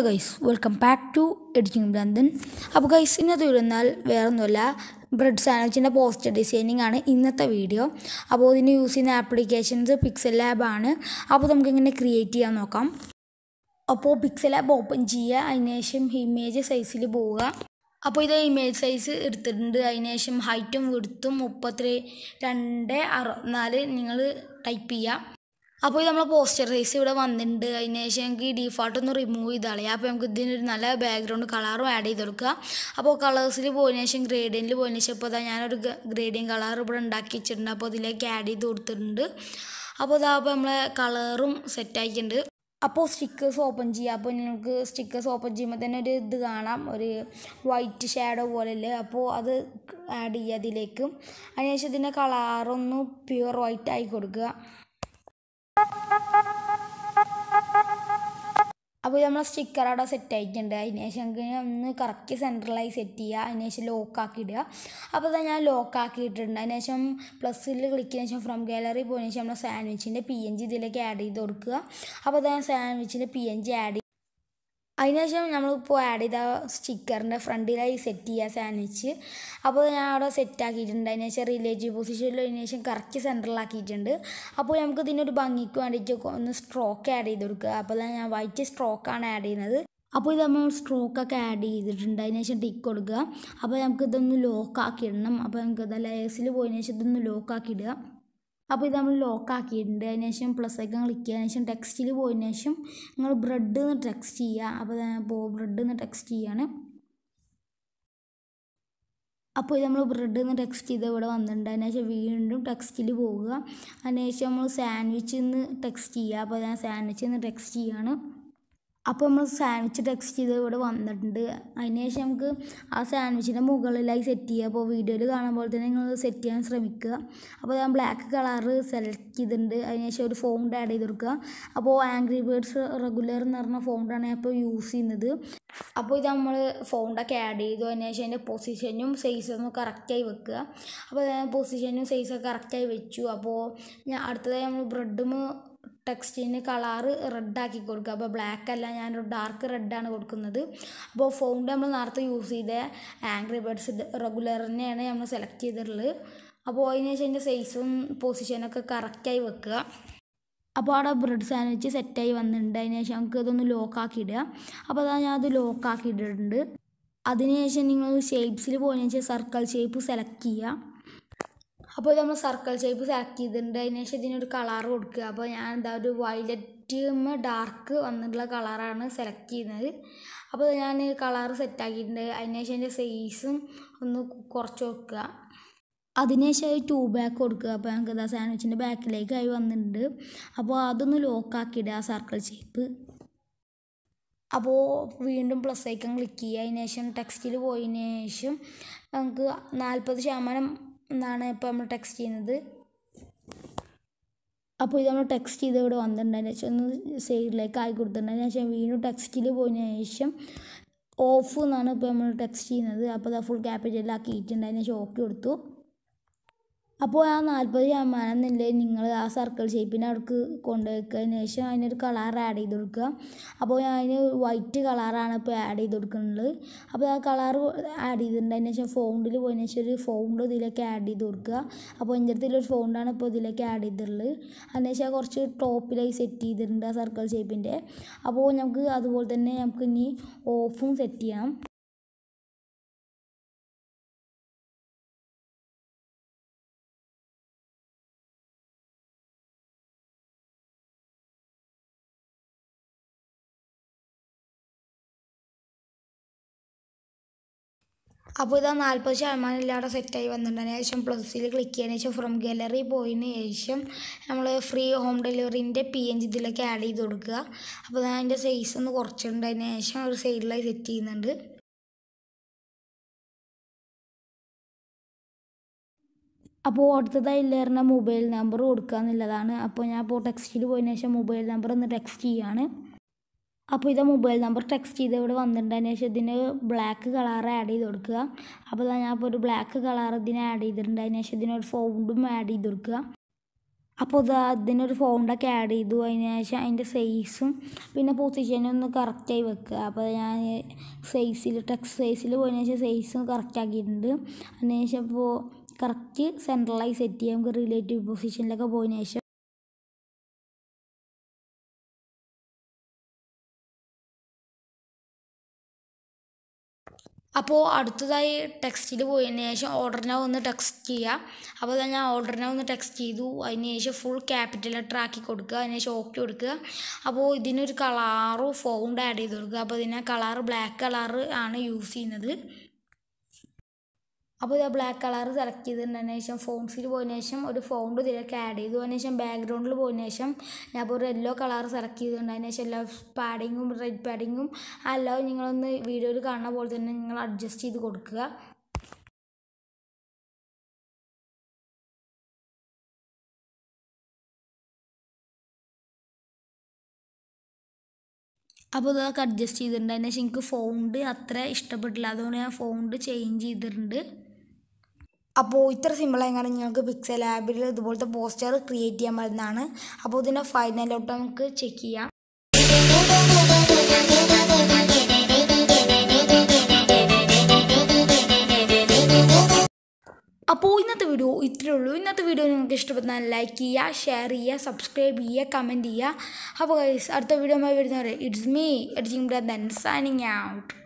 hello guys welcome back to editing Branthan അപ്പോൾ guys ഇന്നത്തെ ഇരുന്നാൽ വേറൊന്നുമല്ല ബ്രെഡ് സാൻഡ്വിച്ചിൻ്റെ പോസ്റ്റർ ഡിസൈനിങ് ആണ് ഇന്നത്തെ വീഡിയോ അപ്പോൾ ഇതിന് യൂസ് ചെയ്യുന്ന ആപ്ലിക്കേഷൻസ് പിക്സൽ ലാബ് ആണ് അപ്പോൾ നമുക്ക് ഇങ്ങനെ ക്രിയേറ്റ് ചെയ്യാൻ നോക്കാം അപ്പോൾ പിക്സൽ ലാബ് ഓപ്പൺ ചെയ്യുക അതിനുശേഷം ഇമേജ് സൈസിൽ പോവുക അപ്പോൾ ഇത് ഇമേജ് സൈസ് എടുത്തിട്ടുണ്ട് അതിനുശേഷം ഹൈറ്റും വിടുത്തും മുപ്പത്തി രണ്ട് അറുപത്തിനാല് നിങ്ങൾ ടൈപ്പ് ചെയ്യുക അപ്പോൾ ഇത് നമ്മളെ പോസ്റ്റർ സൈസ് ഇവിടെ വന്നിട്ടുണ്ട് അതിന് ശേഷം നമുക്ക് ഈ ഡിഫാൾട്ട് ഒന്ന് റിമൂവ് ചെയ്താളി അപ്പോൾ നമുക്ക് ഇതിനൊരു നല്ല ബാക്ക്ഗ്രൗണ്ട് കളറും ആഡ് ചെയ്ത് കൊടുക്കുക അപ്പോൾ കളേഴ്സിൽ പോയതിന് ശേഷം ഗ്രേഡിയൻറ്റിൽ പോയതിന് ശേഷം ഇപ്പോൾ ഞാനൊരു ഗ്രേഡിയൻ കളർ ഇവിടെ ഉണ്ടാക്കി വെച്ചിട്ടുണ്ട് അപ്പോൾ ഇതിലേക്ക് ആഡ് ചെയ്ത് കൊടുത്തിട്ടുണ്ട് അപ്പോൾ അപ്പോൾ നമ്മളെ കളറും സെറ്റാക്കിയിട്ടുണ്ട് അപ്പോൾ സ്റ്റിക്കേഴ്സ് ഓപ്പൺ ചെയ്യുക അപ്പോൾ നിങ്ങൾക്ക് സ്റ്റിക്കേഴ്സ് ഓപ്പൺ ചെയ്യുമ്പോൾ തന്നെ ഒരു ഇത് കാണാം ഒരു വൈറ്റ് ഷാഡോ പോലെയല്ലേ അപ്പോൾ അത് ആഡ് ചെയ്യുക അതിലേക്കും അതിനുശേഷം ഇതിൻ്റെ കളറൊന്ന് പ്യുവർ വൈറ്റ് ആയി കൊടുക്കുക അപ്പോൾ നമ്മൾ സ്റ്റിക്കർ അവിടെ സെറ്റ് ആയിട്ടുണ്ട് അതിന് ശേഷം ഒന്ന് കറക്റ്റ് സെൻട്രലൈസ് സെറ്റ് ചെയ്യുക അതിന് ശേഷം ലോക്കാക്കി ഇടുക അപ്പോൾ തന്നെ ഞാൻ ലോക്ക് ആക്കിയിട്ടുണ്ട് അതിന് ശേഷം പ്ലസ്സിൽ ക്ലിക്ക് ചെയ്തതിന് ശേഷം ഫ്രം ഗാലറി പോയതിന് ശേഷം നമ്മൾ സാൻഡ്വിച്ചിൻ്റെ പി എൻ ജി ഇതിലേക്ക് ആഡ് ചെയ്ത് കൊടുക്കുക അപ്പോൾ തന്നെ സാൻഡ്വിച്ചിൻ്റെ പി എൻ ജി ആഡ് അതിനുശേഷം നമ്മളിപ്പോൾ ആഡ് ചെയ്ത സ്റ്റിക്കറിൻ്റെ ഫ്രണ്ടിലായി സെറ്റ് ചെയ്യുക സാൻഡ്വിച്ച് അപ്പോൾ ഞാൻ അവിടെ സെറ്റ് ആക്കിയിട്ടുണ്ട് അതിനുശേഷം റിലേറ്റീവ് പൊസിഷനിൽ അതിനുശേഷം കറക്റ്റ് സെൻറ്ററിലാക്കിയിട്ടുണ്ട് അപ്പോൾ നമുക്ക് ഇതിനൊരു ഭംഗിക്ക് വേണ്ടിയിട്ട് ഒന്ന് സ്ട്രോക്ക് ആഡ് ചെയ്ത് കൊടുക്കുക അപ്പോൾ ഞാൻ വൈറ്റ് സ്ട്രോക്കാണ് ആഡ് ചെയ്യുന്നത് അപ്പോൾ ഇത് നമ്മൾ സ്ട്രോക്കൊക്കെ ആഡ് ചെയ്തിട്ടുണ്ട് അതിന് ശേഷം ടിക്ക് കൊടുക്കുക അപ്പോൾ നമുക്ക് ഇതൊന്ന് ലോക്കാക്കി ഇടണം അപ്പോൾ നമുക്ക് ഇതെല്ലാം എസിൽ പോയതിനു ശേഷം ഇതൊന്ന് ലോക്കാക്കി ഇടുക അപ്പോൾ ഇത് നമ്മൾ ലോക്ക് ആക്കിയിട്ടുണ്ട് അതിന് ശേഷം പ്ലസ് ഒക്കെ ക്ലിക്ക് ചെയ്യുക ശേഷം ടെക്സ്റ്റിൽ പോയതിന് ശേഷം നിങ്ങൾ ബ്രെഡ് എന്ന് ടെക്സ്റ്റ് ചെയ്യുക അപ്പോൾ ഇപ്പോൾ ബ്രെഡ് എന്ന് ടെക്സ്റ്റ് ചെയ്യാണ് അപ്പോൾ ഇത് നമ്മൾ ബ്രെഡ് എന്ന് ടെക്സ്റ്റ് ചെയ്ത് ഇവിടെ വന്നിട്ടുണ്ട് അതിനുശേഷം വീണ്ടും ടെക്സ്റ്റിൽ പോവുക അതിനുശേഷം നമ്മൾ സാൻഡ്വിച്ച് എന്ന് ടെക്സ്റ്റ് ചെയ്യുക അപ്പോൾ ഞാൻ സാൻഡ്വിച്ച് എന്ന് ടെക്സ്റ്റ് ചെയ്യുകയാണ് അപ്പോൾ നമ്മൾ സാൻഡ്വിച്ച് ടെക്സ്റ്റ് ചെയ്ത് ഇവിടെ വന്നിട്ടുണ്ട് അതിന് ശേഷം നമുക്ക് ആ സാൻഡ്വിച്ചിൻ്റെ മുകളിലായി സെറ്റ് ചെയ്യുക അപ്പോൾ വീഡിയോയിൽ കാണാൻ പോലെ തന്നെ നിങ്ങൾ സെറ്റ് ചെയ്യാൻ ശ്രമിക്കുക അപ്പോൾ ഞാൻ ബ്ലാക്ക് കളറ് സെലക്ട് ചെയ്തിട്ടുണ്ട് അതിന് ശേഷം ഒരു ഫോണ്ട് ആഡ് ചെയ്ത് കൊടുക്കുക അപ്പോൾ ആംഗ്രി ബേർഡ്സ് റെഗുലർ എന്ന് പറഞ്ഞ ഫോണ്ടാണ് ഞാൻ ഇപ്പോൾ യൂസ് ചെയ്യുന്നത് അപ്പോൾ ഇത് നമ്മൾ ഫോണ്ടൊക്കെ ആഡ് ചെയ്തു അതിന് ശേഷം അതിൻ്റെ പൊസിഷനും സൈസും കറക്റ്റായി വെക്കുക അപ്പോൾ പൊസിഷനും സൈസൊക്കെ കറക്റ്റായി വെച്ചു അപ്പോൾ ഞാൻ അടുത്തതായി നമ്മൾ ബ്രെഡും ടെക്സ്റ്റിന് കളറ് റെഡാക്കി കൊടുക്കുക അപ്പോൾ ബ്ലാക്ക് അല്ല ഞാനൊരു ഡാർക്ക് റെഡാണ് കൊടുക്കുന്നത് അപ്പോൾ ഫോണ്ട് നമ്മൾ നേരത്തെ യൂസ് ചെയ്ത ആംഗ്രി റെഗുലർ തന്നെയാണ് നമ്മൾ സെലക്ട് ചെയ്തിട്ടുള്ളത് അപ്പോൾ അതിന് ശേഷം അതിൻ്റെ സൈസും പൊസിഷനൊക്കെ കറക്റ്റായി വെക്കുക അപ്പോൾ അവിടെ ബ്രെഡ് സാൻഡ്വിച്ച് സെറ്റായി വന്നിട്ടുണ്ട് അതിന് ശേഷം നമുക്ക് ഇതൊന്ന് ലോക്കാക്കി ഇടുക അപ്പോൾ അതാ ഞാൻ അത് ലോക്കാക്കി ഇട്ടിട്ടുണ്ട് അതിനുശേഷം നിങ്ങൾ ഷേപ്സിൽ പോയതിനു ശേഷം സർക്കിൾ ഷേപ്പ് സെലക്ട് ചെയ്യുക അപ്പോൾ നമ്മൾ സർക്കിൾ ഷേപ്പ് സെലക്ട് ചെയ്തിട്ടുണ്ട് അതിന് ശേഷം ഇതിനൊരു കളർ കൊടുക്കുക അപ്പോൾ ഞാൻ എന്താ ഒരു വയലറ്റ് ഡാർക്ക് വന്നിട്ടുള്ള കളറാണ് സെലക്ട് ചെയ്യുന്നത് അപ്പോൾ ഞാൻ കളർ സെറ്റാക്കിയിട്ടുണ്ട് അതിന് ശേഷം എൻ്റെ സൈസും ഒന്ന് കുറച്ച് കൊടുക്കുക അതിനുശേഷം ടൂ ബാക്ക് കൊടുക്കുക അപ്പോൾ ഞങ്ങൾക്ക് ഇതാ സാൻഡ്വിച്ചിൻ്റെ ആയി വന്നിട്ടുണ്ട് അപ്പോൾ അതൊന്ന് ലോക്കാക്കിയിടുക ആ സർക്കിൾ ഷേപ്പ് അപ്പോൾ വീണ്ടും പ്ലസ് ഐക്കൺ ക്ലിക്ക് ചെയ്യുക അതിനുശേഷം ടെക്സ്റ്റിൽ പോയതിനു ശേഷം നമുക്ക് നാൽപ്പത് ശതമാനം എന്നാണ് ഇപ്പോൾ നമ്മൾ ടെക്സ്റ്റ് ചെയ്യുന്നത് അപ്പോൾ ഇത് നമ്മൾ ടെക്സ്റ്റ് ചെയ്ത് ഇവിടെ വന്നിട്ടുണ്ടായിരുന്നു ഒന്ന് സൈഡിലേക്ക് ആയി കൊടുത്തിട്ടുണ്ടായിരുന്നു ശേഷം വീണ്ടും ടെക്സ്റ്റിൽ പോയതിന് ശേഷം ഓഫ് എന്നാണ് ഇപ്പോൾ നമ്മൾ ടെക്സ്റ്റ് ചെയ്യുന്നത് അപ്പോൾ അത് ഫുൾ ക്യാപിറ്റലിലാക്കിയിട്ടുണ്ടായതിന് ശേഷം ഓക്കെ കൊടുത്തു അപ്പോൾ ആ നാൽപ്പത് ശതമാനം നെല്ല് നിങ്ങൾ ആ സർക്കിൾ ഷേപ്പിൻ്റെ അവിടേക്ക് കൊണ്ടുപോയി ശേഷം അതിനൊരു കളർ ആഡ് ചെയ്ത് കൊടുക്കുക അപ്പോൾ ഞാൻ അതിന് വൈറ്റ് കളറാണ് ഇപ്പോൾ ആഡ് ചെയ്ത് കൊടുക്കുന്നത് അപ്പോൾ ആ കളർ ആഡ് ചെയ്തിട്ടുണ്ടതിന് ശേഷം ഫോണ്ടിൽ പോയതിന് ശേഷം ഒരു ഫോണ്ട് ഇതിലേക്ക് ആഡ് ചെയ്ത് കൊടുക്കുക അപ്പോൾ എൻ്റെ അടുത്തുള്ളൊരു ഫോണ്ടാണ് ഇപ്പോൾ ഇതിലേക്ക് ആഡ് ചെയ്തിട്ടുള്ളത് അതിന് ശേഷം കുറച്ച് ടോപ്പിലായി സെറ്റ് ചെയ്തിട്ടുണ്ട് ആ സർക്കിൾ ഷേപ്പിൻ്റെ അപ്പോൾ നമുക്ക് അതുപോലെ തന്നെ നമുക്ക് ഇനി ഓഫും സെറ്റ് ചെയ്യാം അപ്പോൾ ഇതാ നാൽപ്പത് ശതമാനം എല്ലാം അവിടെ സെറ്റായി വന്നിട്ടുണ്ട് ശേഷം പ്ലസ്സിൽ ക്ലിക്ക് ചെയ്തതിന് ശേഷം ഫ്രം ഗാലറി പോയതിന് ശേഷം നമ്മൾ ഫ്രീ ഹോം ഡെലിവറിൻ്റെ പി എൻ ജി ഇതിലേക്ക് ആഡ് ചെയ്ത് കൊടുക്കുക അപ്പോൾ ഞാൻ അതിൻ്റെ സൈസ് ഒന്ന് കുറച്ചിട്ടുണ്ട് അതിന് ശേഷം ഒരു സൈഡിലായി സെറ്റ് ചെയ്യുന്നുണ്ട് അപ്പോൾ അടുത്തതായി ഇല്ലേറിൻ്റെ മൊബൈൽ നമ്പർ കൊടുക്കുക എന്നുള്ളതാണ് അപ്പോൾ ഞാൻ ഇപ്പോൾ ടെക്സ്റ്റിൽ പോയതിന് ശേഷം മൊബൈൽ നമ്പർ ഒന്ന് ടെക്സ്റ്റ് ചെയ്യുകയാണ് അപ്പോൾ ഇത് മൊബൈൽ നമ്പർ ടെക്സ്റ്റ് ചെയ്ത് ഇവിടെ വന്നിട്ടുണ്ടതിന് ശേഷം ഇതിന് ബ്ലാക്ക് കളർ ആഡ് ചെയ്ത് കൊടുക്കുക അപ്പോൾ ഞാൻ ഇപ്പോൾ ഒരു ബ്ലാക്ക് കളർ ഇതിന് ആഡ് ചെയ്തിട്ടുണ്ട് അതിന് ശേഷം ഇതിനൊരു ഫൗണ്ടും ആഡ് ചെയ്ത് കൊടുക്കുക അപ്പോൾ ഇത് അതിനൊരു ഫോണ്ടൊക്കെ ആഡ് ചെയ്തു അതിന് ശേഷം അതിൻ്റെ സൈസും പിന്നെ പൊസിഷനും ഒന്ന് കറക്റ്റായി വെക്കുക അപ്പോൾ ഞാൻ സൈസിൽ ടെക്സ്റ്റ് സൈസിൽ പോയതിന് ശേഷം സൈസും കറക്റ്റാക്കിയിട്ടുണ്ട് അതിന് ശേഷം ഇപ്പോൾ കറക്റ്റ് സെൻട്രലായി സെറ്റ് ചെയ്യാം നമുക്ക് റിലേറ്റീവ് പൊസിഷനിലൊക്കെ പോയതിന് ശേഷം അപ്പോൾ അടുത്തതായി ടെക്സ്റ്റിൽ പോയതിന് ശേഷം ഓർഡർ ഒന്ന് ടെക്സ്റ്റ് ചെയ്യുക അപ്പോൾ തന്നെ ഞാൻ ഓർഡർ ഒന്ന് ടെക്സ്റ്റ് ചെയ്തു അതിന് ശേഷം ഫുൾ ക്യാപിറ്റൽ ലെറ്റർ ആക്കി കൊടുക്കുക അതിന് ശേഷം ഓക്കെ കൊടുക്കുക അപ്പോൾ ഇതിനൊരു കളാറ് ഫോണ്ട് ആഡ് ചെയ്ത് കൊടുക്കുക അപ്പോൾ ഇതിനെ കളർ ബ്ലാക്ക് കളറ് ആണ് യൂസ് ചെയ്യുന്നത് അപ്പോൾ ഇത് ബ്ലാക്ക് കളർ സെലക്ട് ചെയ്തിട്ടുണ്ടായിരുന്ന ശേഷം ഫോൺസിൽ പോയതിന് ശേഷം ഒരു ഫോണ്ട് ഇതിലേക്ക് ആഡ് ചെയ്തു അതിന് ശേഷം ബാക്ക്ഗ്രൗണ്ടിൽ പോയതിന് ശേഷം ഞാൻ ഇപ്പോൾ ഒരു യെല്ലോ കളർ സെലക്ട് ചെയ്തിട്ടുണ്ട് ശേഷം എല്ലാ പാഡിങ്ങും റെഡ് പാഡിങ്ങും എല്ലാം നിങ്ങളൊന്ന് വീഡിയോയിൽ കാണുന്ന പോലെ തന്നെ നിങ്ങൾ അഡ്ജസ്റ്റ് ചെയ്ത് കൊടുക്കുക അപ്പോൾ ഇതൊക്കെ അഡ്ജസ്റ്റ് ചെയ്തിട്ടുണ്ട് അതിന് എനിക്ക് ഫോണ്ട് അത്ര ഇഷ്ടപ്പെട്ടില്ല അതുകൊണ്ട് ഞാൻ ഫോണ്ട് ചേഞ്ച് ചെയ്തിട്ടുണ്ട് അപ്പോൾ ഇത്ര സിമ്പിളായി നിങ്ങൾക്ക് പിക്സൽ ആപ്പിൽ ഇതുപോലത്തെ പോസ്റ്റർ ക്രിയേറ്റ് ചെയ്യാൻ പറ്റുന്നതാണ് അപ്പോൾ ഇതിൻ്റെ ഫൈനലോട്ട് നമുക്ക് ചെക്ക് ചെയ്യാം അപ്പോൾ ഇന്നത്തെ വീഡിയോ ഇത്രയേ ഉള്ളൂ ഇന്നത്തെ വീഡിയോ നിങ്ങൾക്ക് ഇഷ്ടപ്പെടുന്ന ലൈക്ക് ചെയ്യുക ഷെയർ ചെയ്യുക സബ്സ്ക്രൈബ് ചെയ്യുക കമൻറ്റ് ചെയ്യുക അപ്പോൾ അടുത്ത വീഡിയോ വരുന്നവരെ it's me editing Branthan signing out